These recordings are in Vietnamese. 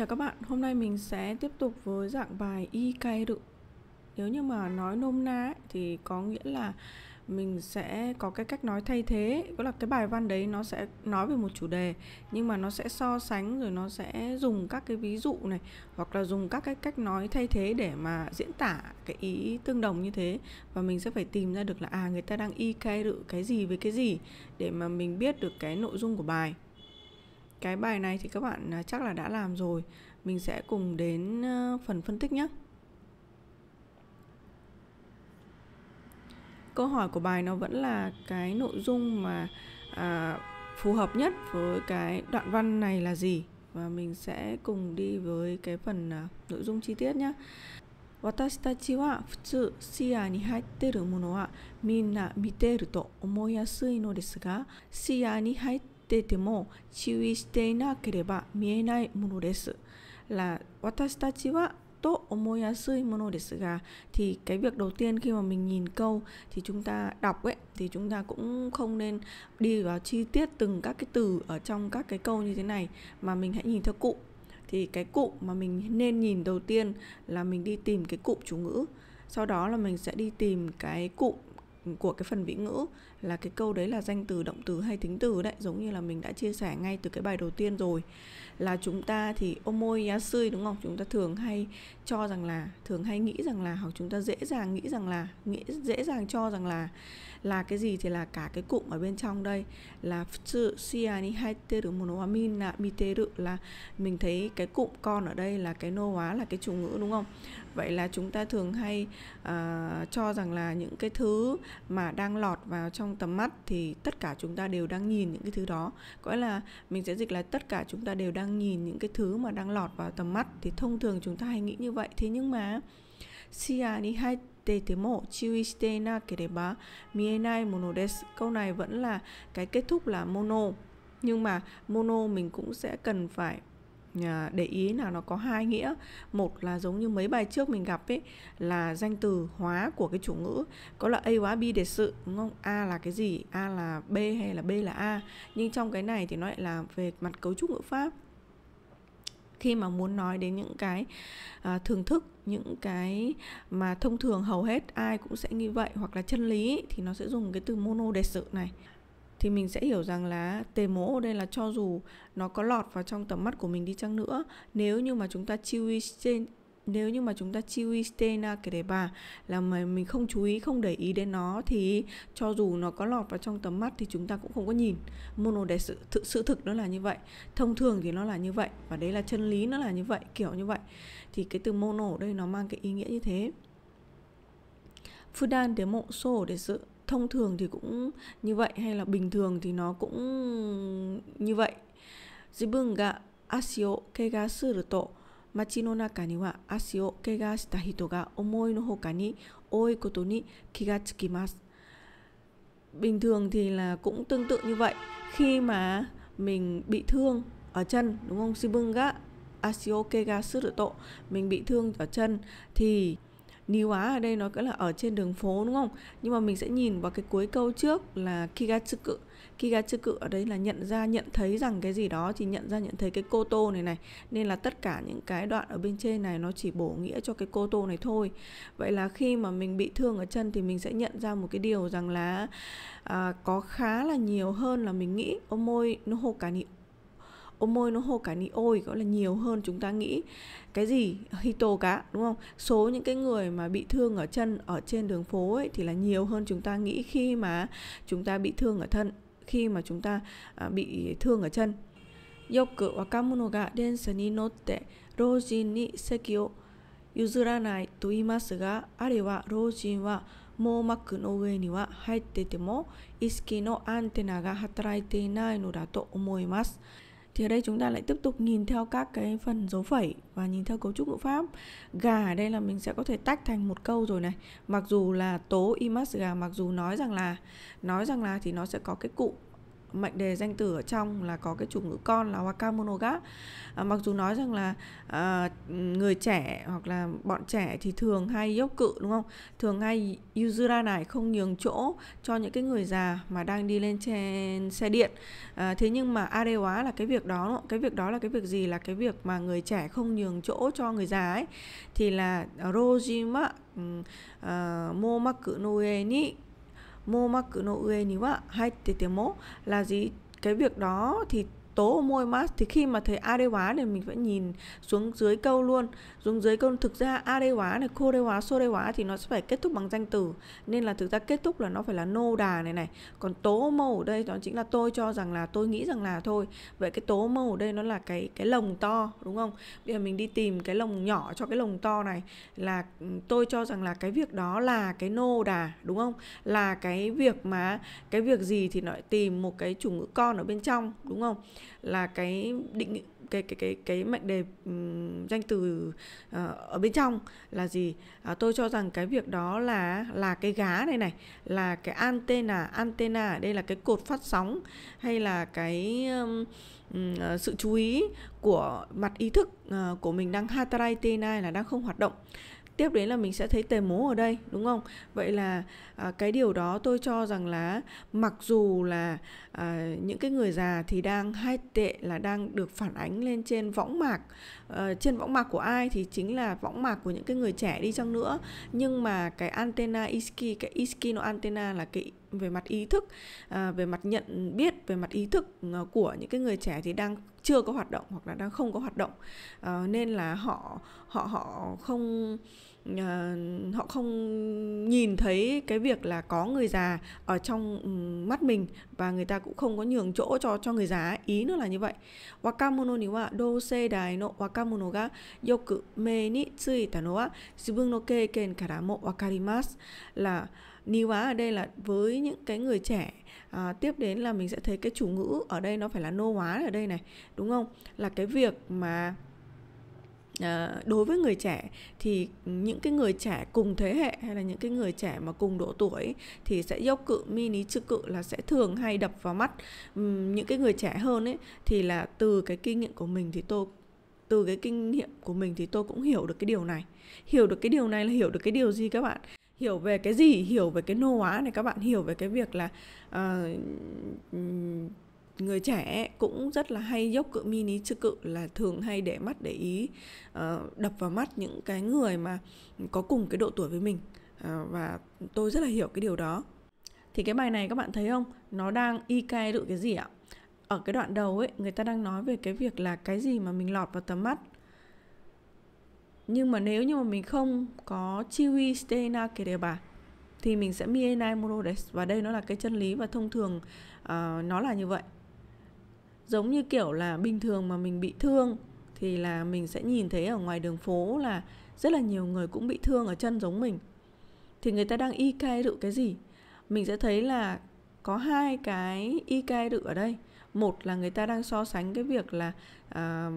Chào các bạn, hôm nay mình sẽ tiếp tục với dạng bài y Ikaeru Nếu như mà nói nôm na ấy, thì có nghĩa là mình sẽ có cái cách nói thay thế Tức là cái bài văn đấy nó sẽ nói về một chủ đề Nhưng mà nó sẽ so sánh rồi nó sẽ dùng các cái ví dụ này Hoặc là dùng các cái cách nói thay thế để mà diễn tả cái ý tương đồng như thế Và mình sẽ phải tìm ra được là à người ta đang y Ikaeru cái gì với cái gì Để mà mình biết được cái nội dung của bài cái bài này thì các bạn à, chắc là đã làm rồi mình sẽ cùng đến ờ, phần phân tích nhé câu hỏi của bài nó vẫn là cái nội dung mà à, phù hợp nhất với cái đoạn văn này là gì và mình sẽ cùng đi với cái phần à, nội dung chi tiết nhé 私たちは普通視野に入っているものはみんな見ていると思いやすいのですが視野に入っ thì cái việc đầu tiên khi mà mình nhìn câu thì chúng ta đọc ấy thì chúng ta cũng không nên đi vào chi tiết từng các cái từ ở trong các cái câu như thế này mà mình hãy nhìn theo cụm thì cái cụm mà mình nên nhìn đầu tiên là mình đi tìm cái cụm chủ ngữ sau đó là mình sẽ đi tìm cái cụm của cái phần vị ngữ là cái câu đấy là danh từ động từ hay tính từ đấy giống như là mình đã chia sẻ ngay từ cái bài đầu tiên rồi là chúng ta thì omoyasui đúng không chúng ta thường hay cho rằng là thường hay nghĩ rằng là hoặc chúng ta dễ dàng nghĩ rằng là nghĩ dễ dàng cho rằng là là cái gì thì là cả cái cụm ở bên trong đây là sự siani hai teru monoamin là miteru là mình thấy cái cụm con ở đây là cái nô hóa là cái chủ ngữ đúng không vậy là chúng ta thường hay uh, cho rằng là những cái thứ mà đang lọt vào trong trong tầm mắt thì tất cả chúng ta đều đang nhìn những cái thứ đó gọi là mình sẽ dịch là tất cả chúng ta đều đang nhìn những cái thứ mà đang lọt vào tầm mắt thì thông thường chúng ta hay nghĩ như vậy thế nhưng mà hai chiu e câu này vẫn là cái kết thúc là mono. Nhưng mà mono mình cũng sẽ cần phải Ờ, để ý là nó có hai nghĩa một là giống như mấy bài trước mình gặp ấy là danh từ hóa của cái chủ ngữ có là a hóa b để sự đúng không a là cái gì a là b hay là b là a nhưng trong cái này thì nó lại là về mặt cấu trúc ngữ pháp khi mà muốn nói đến những cái à, thưởng thức những cái mà thông thường hầu hết ai cũng sẽ như vậy hoặc là chân lý thì nó sẽ dùng cái từ mono đề sự này thì mình sẽ hiểu rằng là tề mố ở đây là cho dù nó có lọt vào trong tầm mắt của mình đi chăng nữa nếu như mà chúng ta chiêu trên nếu như mà chúng ta chiêu stena bà là mà mình không chú ý không để ý đến nó thì cho dù nó có lọt vào trong tầm mắt thì chúng ta cũng không có nhìn mono để sự thực sự thực nó là như vậy thông thường thì nó là như vậy và đấy là chân lý nó là như vậy kiểu như vậy thì cái từ mono ở đây nó mang cái ý nghĩa như thế 普段でもそうです thông thường thì cũng như vậy hay là bình thường thì nó cũng như vậy. Jibun ga asi o to machi no naka ni wa asi o keiga shita Bình thường thì là cũng tương tự như vậy. Khi mà mình bị thương ở chân đúng không? Jibun asio keiga suru to mình bị thương ở chân thì níu á ở đây nó cũng là ở trên đường phố đúng không nhưng mà mình sẽ nhìn vào cái cuối câu trước là kigatsuku kigatsuku ở đây là nhận ra nhận thấy rằng cái gì đó thì nhận ra nhận thấy cái cô tô này này nên là tất cả những cái đoạn ở bên trên này nó chỉ bổ nghĩa cho cái cô tô này thôi vậy là khi mà mình bị thương ở chân thì mình sẽ nhận ra một cái điều rằng là à, có khá là nhiều hơn là mình nghĩ ô omoi no hoka ni môi nó omoi no hokanioi gọi là nhiều hơn chúng ta nghĩ cái gì hito cá đúng không số những cái người mà bị thương ở chân ở trên đường phố ấy thì là nhiều hơn chúng ta nghĩ khi mà chúng ta bị thương ở thân khi mà chúng ta à, bị thương ở chân yoku wakamono ga densa ni notte rojin ni seki o yuzuranai to imasu ga are wa rojin wa 網膜の上には入ってても意識のアンテナが働いていないのだと思います。thì ở đây chúng ta lại tiếp tục nhìn theo các cái phần dấu phẩy và nhìn theo cấu trúc ngữ pháp gà ở đây là mình sẽ có thể tách thành một câu rồi này mặc dù là tố imas gà mặc dù nói rằng là nói rằng là thì nó sẽ có cái cụ mệnh đề danh từ ở trong là có cái chủ ngữ con là wakamonogap à, mặc dù nói rằng là à, người trẻ hoặc là bọn trẻ thì thường hay dốc cự đúng không thường hay yuzura này không nhường chỗ cho những cái người già mà đang đi lên trên xe điện à, thế nhưng mà adewa là cái việc đó cái việc đó là cái việc gì là cái việc mà người trẻ không nhường chỗ cho người già ấy thì là rojima uh, mô ni 網膜の上には入っててもラジ、cái việc đó thì tố của Moemas thì khi mà thấy arewa thì mình phải nhìn xuống dưới câu luôn xuống dưới câu thực ra arewa này korewa sorewa thì nó sẽ phải kết thúc bằng danh từ nên là thực ra kết thúc là nó phải là nô đà này này còn tố màu ở đây nó chính là tôi cho rằng là tôi nghĩ rằng là thôi vậy cái tố màu ở đây nó là cái cái lồng to đúng không bây giờ mình đi tìm cái lồng nhỏ cho cái lồng to này là ừ, tôi cho rằng là cái việc đó là cái nô đà đúng không là cái việc mà cái việc gì thì nó lại tìm một cái chủ ngữ con ở bên trong đúng không là cái định cái cái cái cái mệnh đề um, danh từ uh, ở bên trong là gì uh, tôi cho rằng cái việc đó là là cái gá này này là cái antenna antenna đây là cái cột phát sóng hay là cái um, uh, sự chú ý của mặt ý thức uh, của mình đang hataraitena là đang không hoạt động tiếp đến là mình sẽ thấy tề mố ở đây đúng không vậy là à, cái điều đó tôi cho rằng là mặc dù là à, những cái người già thì đang hay tệ là đang được phản ánh lên trên võng mạc à, trên võng mạc của ai thì chính là võng mạc của những cái người trẻ đi chăng nữa nhưng mà cái antenna iski cái iski nó antenna là cái về mặt ý thức à, về mặt nhận biết về mặt ý thức à, của những cái người trẻ thì đang chưa có hoạt động hoặc là đang không có hoạt động ờ, nên là họ họ họ không ờ, họ không nhìn thấy cái việc là có người già ở trong ừ, mắt mình và người ta cũng không có nhường chỗ cho cho người già ý nó là như vậy wakamono ni wa dosei dai no wakamono ga yoku me ni tsuita no wa shibun no keiken kara mo wakarimasu là ní quá ở đây là với những cái người trẻ à, tiếp đến là mình sẽ thấy cái chủ ngữ ở đây nó phải là nô hóa ở đây này đúng không là cái việc mà À, đối với người trẻ thì những cái người trẻ cùng thế hệ hay là những cái người trẻ mà cùng độ tuổi thì sẽ dốc cự mini chữ cự là sẽ thường hay đập vào mắt uhm, những cái người trẻ hơn ấy thì là từ cái kinh nghiệm của mình thì tôi từ cái kinh nghiệm của mình thì tôi cũng hiểu được cái điều này hiểu được cái điều này là hiểu được cái điều gì các bạn hiểu về cái gì hiểu về cái nô hóa này các bạn hiểu về cái việc là uh, người trẻ cũng rất là hay dốc cự mini chữ cự là thường hay để mắt để ý uh, đập vào mắt những cái người mà có cùng cái độ tuổi với mình uh, và tôi rất là hiểu cái điều đó thì cái bài này các bạn thấy không nó đang y cai được cái gì ạ ở cái đoạn đầu ấy người ta đang nói về cái việc là cái gì mà mình lọt vào tầm mắt nhưng mà nếu như mà mình không có chiwi stena kereba thì mình sẽ mienai morodes và đây nó là cái chân lý và thông thường uh, nó là như vậy giống như kiểu là bình thường mà mình bị thương thì là mình sẽ nhìn thấy ở ngoài đường phố là rất là nhiều người cũng bị thương ở chân giống mình thì người ta đang ikairu cái gì mình sẽ thấy là có hai cái ikairu ở đây một là người ta đang so sánh cái việc là à,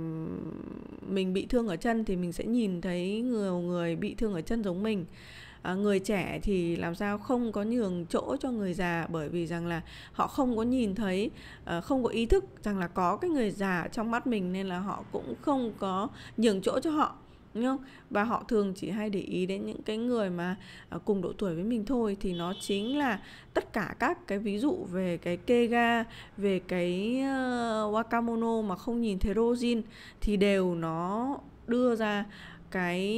mình bị thương ở chân thì mình sẽ nhìn thấy nhiều người bị thương ở chân giống mình à, người trẻ thì làm sao không có nhường chỗ cho người già bởi vì rằng là họ không có nhìn thấy à, không có ý thức rằng là có cái người già trong mắt mình nên là họ cũng không có nhường chỗ cho họ đúng không và họ thường chỉ hay để ý đến những cái người mà à, cùng độ tuổi với mình thôi thì nó chính là tất cả các cái ví dụ về cái kega về cái uh, wakamono mà không nhìn thấy rojin thì đều nó đưa ra cái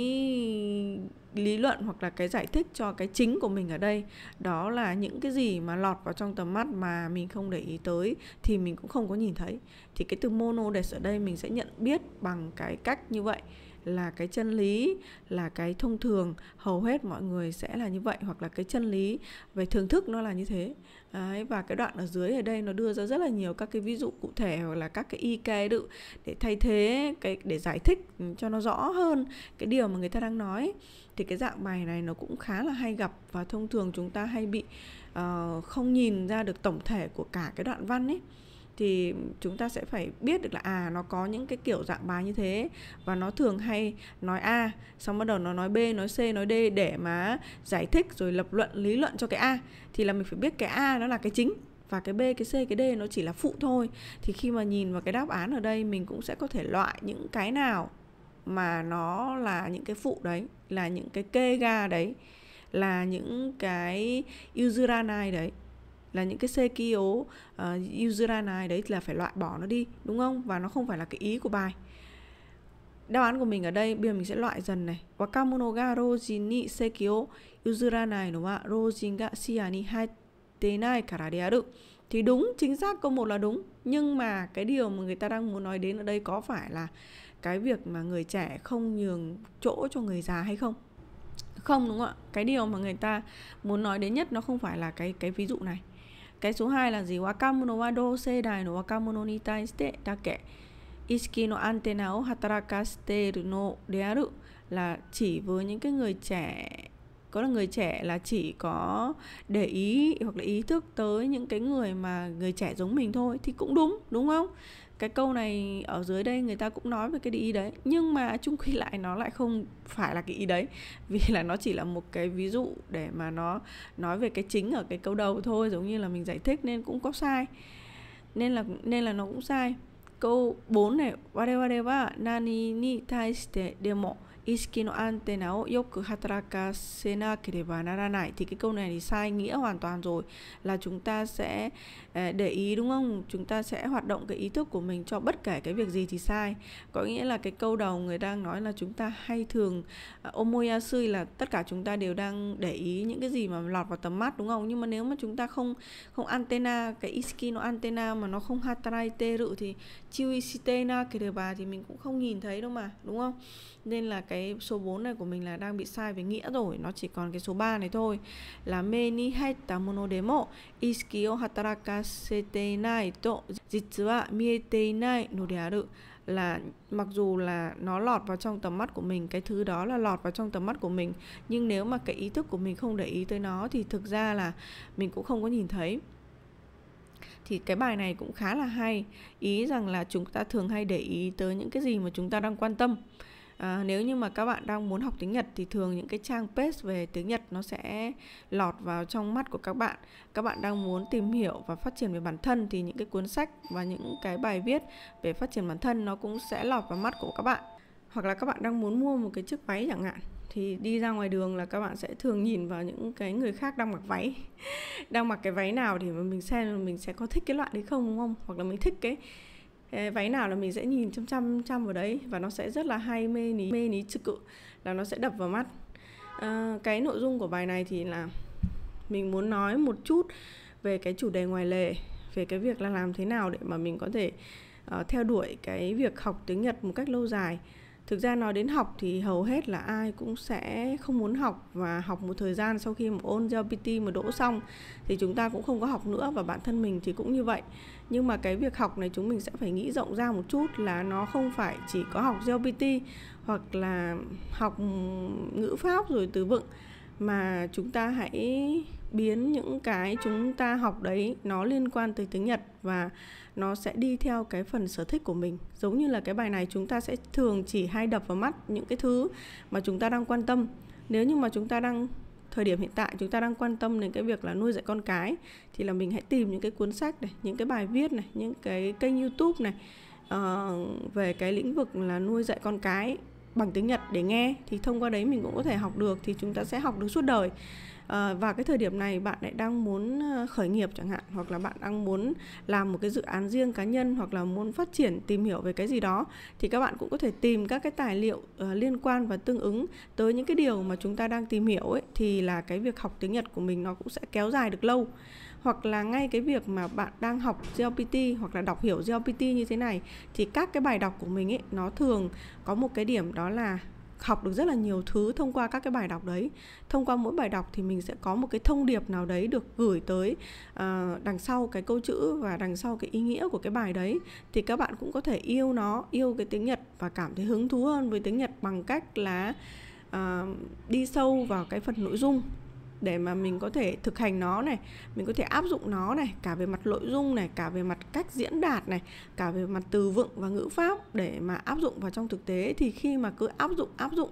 lý luận hoặc là cái giải thích cho cái chính của mình ở đây đó là những cái gì mà lọt vào trong tầm mắt mà mình không để ý tới thì mình cũng không có nhìn thấy thì cái từ mono des ở đây mình sẽ nhận biết bằng cái cách như vậy là cái chân lý là cái thông thường hầu hết mọi người sẽ là như vậy hoặc là cái chân lý về thưởng thức nó là như thế Đấy, và cái đoạn ở dưới ở đây nó đưa ra rất là nhiều các cái ví dụ cụ thể hoặc là các cái y kê đự để thay thế cái để giải thích cho nó rõ hơn cái điều mà người ta đang nói thì cái dạng bài này nó cũng khá là hay gặp và thông thường chúng ta hay bị uh, không nhìn ra được tổng thể của cả cái đoạn văn ấy thì chúng ta sẽ phải biết được là à nó có những cái kiểu dạng bài như thế và nó thường hay nói a xong bắt đầu nó nói b nói c nói d để mà giải thích rồi lập luận lý luận cho cái a thì là mình phải biết cái a nó là cái chính và cái B, cái C, cái D nó chỉ là phụ thôi. Thì khi mà nhìn vào cái đáp án ở đây mình cũng sẽ có thể loại những cái nào mà nó là những cái phụ đấy, là những cái kê ga đấy, là những cái yuzurana đấy là những cái sekio uh, ờ, usuranai đấy là phải loại bỏ nó đi đúng không và nó không phải là cái ý của bài đáp án của mình ở đây bây giờ mình sẽ loại dần này wakamono ga rojin ni sekio usuranai đúng không ạ rojin ga shia ni thì đúng chính xác câu một là đúng nhưng mà cái điều mà người ta đang muốn nói đến ở đây có phải là cái việc mà người trẻ không nhường chỗ cho người già hay không không đúng không ạ cái điều mà người ta muốn nói đến nhất nó không phải là cái cái ví dụ này cái số 2 là gì wakamono wa dosei dai no wakamono ni taishite dake ishiki no antenna o hatarakasteru no dearu là chỉ với những cái người trẻ có là người trẻ là chỉ có để ý hoặc là ý thức tới những cái người mà người trẻ giống mình thôi thì cũng đúng đúng không cái câu này ở dưới đây người ta cũng nói về cái ý đấy nhưng mà chung quy lại nó lại không phải là cái ý đấy vì là nó chỉ là một cái ví dụ để mà nó nói về cái chính ở cái câu đầu thôi giống như là mình giải thích nên cũng có sai nên là nên là nó cũng sai câu 4 này 我々は何に対してでも antenna thì cái câu này thì sai nghĩa hoàn toàn rồi là chúng ta sẽ để ý đúng không chúng ta sẽ hoạt động cái ý thức của mình cho bất kể cái việc gì thì sai có nghĩa là cái câu đầu người đang nói là chúng ta hay thường omoyasu là tất cả chúng ta đều đang để ý những cái gì mà lọt vào tầm mắt đúng không nhưng mà nếu mà chúng ta không không antenna cái iski nó antenna mà nó không hataraite rự thì chiu isitena thì mình cũng không nhìn thấy đâu mà đúng không nên là cái cái số 4 này của mình là đang bị sai về nghĩa rồi nó chỉ còn cái số 3 này thôi là me ni haita mono demo iski o hatarakasetei nai to jitsu wa mietei nai no de aru là mặc dù là nó lọt vào trong tầm mắt của mình cái thứ đó là lọt vào trong tầm mắt của mình nhưng nếu mà cái ý thức của mình không để ý tới nó thì thực ra là mình cũng không có nhìn thấy thì cái bài này cũng khá là hay ý rằng là chúng ta thường hay để ý tới những cái gì mà chúng ta đang quan tâm à, nếu như mà các bạn đang muốn học tiếng Nhật thì thường những cái trang page về tiếng Nhật nó sẽ lọt vào trong mắt của các bạn các bạn đang muốn tìm hiểu và phát triển về bản thân thì những cái cuốn sách và những cái bài viết về phát triển bản thân nó cũng sẽ lọt vào mắt của các bạn hoặc là các bạn đang muốn mua một cái chiếc váy chẳng hạn thì đi ra ngoài đường là các bạn sẽ thường nhìn vào những cái người khác đang mặc váy đang mặc cái váy nào thì mình xem mình sẽ có thích cái loại đấy không đúng không hoặc là mình thích cái váy nào là mình sẽ nhìn chăm chăm chăm vào đấy và nó sẽ rất là hay mê ní mê ní trực cự là nó sẽ đập vào mắt à, cái nội dung của bài này thì là mình muốn nói một chút về cái chủ đề ngoài lề về cái việc là làm thế nào để mà mình có thể uh, theo đuổi cái việc học tiếng Nhật một cách lâu dài thực ra nói đến học thì hầu hết là ai cũng sẽ không muốn học và học một thời gian sau khi một ôn GPT mà đỗ xong thì chúng ta cũng không có học nữa và bản thân mình thì cũng như vậy nhưng mà cái việc học này chúng mình sẽ phải nghĩ rộng ra một chút là nó không phải chỉ có học GPT hoặc là học ngữ pháp rồi từ vựng mà chúng ta hãy biến những cái chúng ta học đấy nó liên quan tới tiếng Nhật và nó sẽ đi theo cái phần sở thích của mình. Giống như là cái bài này chúng ta sẽ thường chỉ hay đập vào mắt những cái thứ mà chúng ta đang quan tâm. Nếu như mà chúng ta đang thời điểm hiện tại chúng ta đang quan tâm đến cái việc là nuôi dạy con cái thì là mình hãy tìm những cái cuốn sách này, những cái bài viết này, những cái kênh YouTube này uh, về cái lĩnh vực là nuôi dạy con cái bằng tiếng Nhật để nghe thì thông qua đấy mình cũng có thể học được thì chúng ta sẽ học được suốt đời Ờ, và cái thời điểm này bạn lại đang muốn ờ, khởi nghiệp chẳng hạn hoặc là bạn đang muốn làm một cái dự án riêng cá nhân hoặc là muốn phát triển tìm hiểu về cái gì đó thì các bạn cũng có thể tìm các cái tài liệu ờ, liên quan và tương ứng tới những cái điều mà chúng ta đang tìm hiểu ấy thì là cái việc học tiếng Nhật của mình nó cũng sẽ kéo dài được lâu hoặc là ngay cái việc mà bạn đang học GPT hoặc là đọc hiểu GPT như thế này thì các cái bài đọc của mình ấy nó thường có một cái điểm đó là học được rất là nhiều thứ thông qua các cái bài đọc đấy thông qua mỗi bài đọc thì mình sẽ có một cái thông điệp nào đấy được gửi tới uh, đằng sau cái câu chữ và đằng sau cái ý nghĩa của cái bài đấy thì các bạn cũng có thể yêu nó yêu cái tiếng nhật và cảm thấy hứng thú hơn với tiếng nhật bằng cách là uh, đi sâu vào cái phần nội dung để mà mình có thể thực hành nó này mình có thể áp dụng nó này cả về mặt nội dung này cả về mặt cách diễn đạt này cả về mặt từ vựng và ngữ pháp để mà áp dụng vào trong thực tế thì khi mà cứ áp dụng áp dụng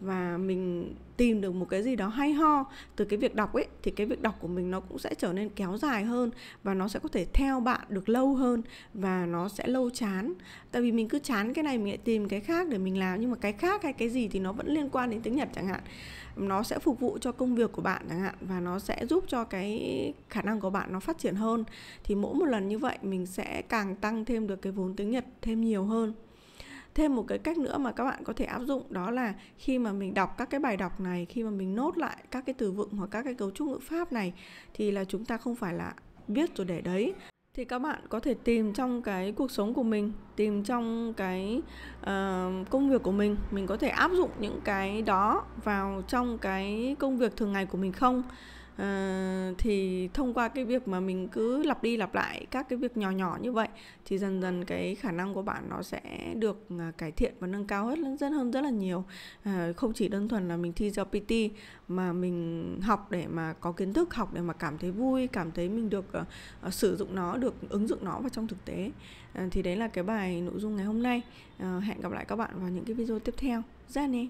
và mình tìm được một cái gì đó hay ho từ cái việc đọc ấy thì cái việc đọc của mình nó cũng sẽ trở nên kéo dài hơn và nó sẽ có thể theo bạn được lâu hơn và nó sẽ lâu chán tại vì mình cứ chán cái này mình lại tìm cái khác để mình làm nhưng mà cái khác hay cái gì thì nó vẫn liên quan đến tiếng nhật chẳng hạn nó sẽ phục vụ cho công việc của bạn chẳng hạn và nó sẽ giúp cho cái khả năng của bạn nó phát triển hơn thì mỗi một lần như vậy mình sẽ càng tăng thêm được cái vốn tiếng Nhật thêm nhiều hơn thêm một cái cách nữa mà các bạn có thể áp dụng đó là khi mà mình đọc các cái bài đọc này khi mà mình nốt lại các cái từ vựng hoặc các cái cấu trúc ngữ pháp này thì là chúng ta không phải là viết rồi để đấy thì các bạn có thể tìm trong cái cuộc sống của mình tìm trong cái uh, công việc của mình mình có thể áp dụng những cái đó vào trong cái công việc thường ngày của mình không Ờ, thì thông qua cái việc mà mình cứ lặp đi lặp lại các cái việc nhỏ nhỏ như vậy thì dần dần cái khả năng của bạn nó sẽ được à, cải thiện và nâng cao hết dần hơn rất là nhiều à, không chỉ đơn thuần là mình thi GPT mà mình học để mà có kiến thức học để mà cảm thấy vui cảm thấy mình được uh, sử dụng nó được ứng dụng nó vào trong thực tế à, thì đấy là cái bài nội dung ngày hôm nay à, hẹn gặp lại các bạn vào những cái video tiếp theo ra nè